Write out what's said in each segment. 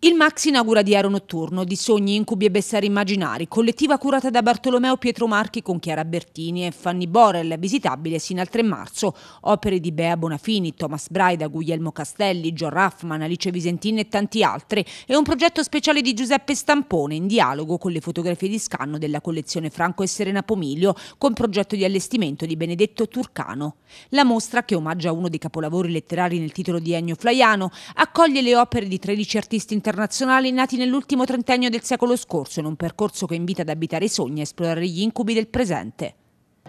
Il Max inaugura Diario Notturno di sogni, incubi e bessari immaginari, collettiva curata da Bartolomeo Pietro Marchi con Chiara Bertini e Fanny Borel, visitabile sino al 3 marzo. Opere di Bea Bonafini, Thomas Braida, Guglielmo Castelli, John Raffman, Alice Visentin e tanti altri. E un progetto speciale di Giuseppe Stampone in dialogo con le fotografie di scanno della collezione Franco e Serena Pomiglio, con progetto di allestimento di Benedetto Turcano. La mostra, che omaggia uno dei capolavori letterari nel titolo di Ennio Flaiano, accoglie le opere di 13 artisti internazionali internazionali nati nell'ultimo trentennio del secolo scorso in un percorso che invita ad abitare i sogni e a esplorare gli incubi del presente.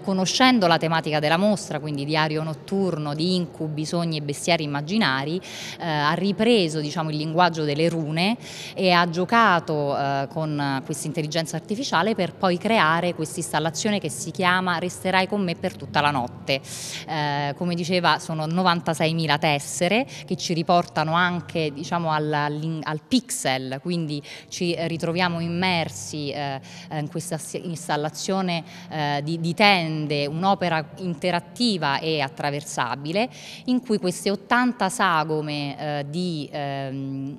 Conoscendo la tematica della mostra, quindi diario notturno di incubi, sogni e bestiari immaginari, eh, ha ripreso diciamo, il linguaggio delle rune e ha giocato eh, con questa intelligenza artificiale per poi creare questa installazione che si chiama Resterai con me per tutta la notte. Eh, come diceva sono 96.000 tessere che ci riportano anche diciamo, al, al, pixel, quindi ci ritroviamo immersi eh, in questa installazione eh, di, di tenda rende un'opera interattiva e attraversabile in cui queste 80 sagome eh, di, ehm,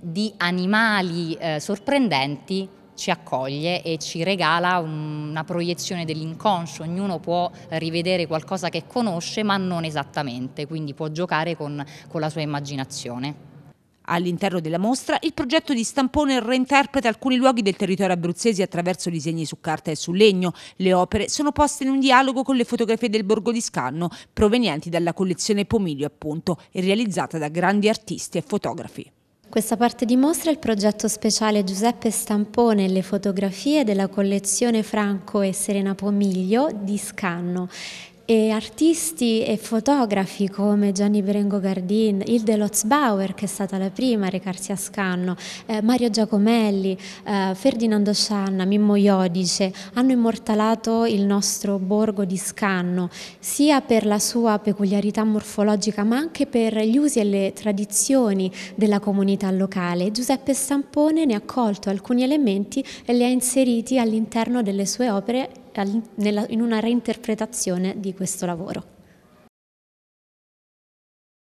di, animali eh, sorprendenti ci accoglie e ci regala una proiezione dell'inconscio, ognuno può rivedere qualcosa che conosce ma non esattamente, quindi può giocare con, con la sua immaginazione. All'interno della mostra il progetto di Stampone reinterpreta alcuni luoghi del territorio abruzzese attraverso disegni su carta e su legno. Le opere sono poste in un dialogo con le fotografie del Borgo di Scanno, provenienti dalla collezione Pomiglio appunto, e realizzata da grandi artisti e fotografi. Questa parte di mostra è il progetto speciale Giuseppe Stampone e le fotografie della collezione Franco e Serena Pomiglio di Scanno, e artisti e fotografi come Gianni Berengo Gardin, Hilde Lotzbauer che è stata la prima a recarsi a Scanno, eh, Mario Giacomelli, eh, Ferdinando Scianna, Mimmo Iodice hanno immortalato il nostro borgo di Scanno sia per la sua peculiarità morfologica ma anche per gli usi e le tradizioni della comunità locale. Giuseppe Stampone ne ha colto alcuni elementi e li ha inseriti all'interno delle sue opere in una reinterpretazione di questo lavoro.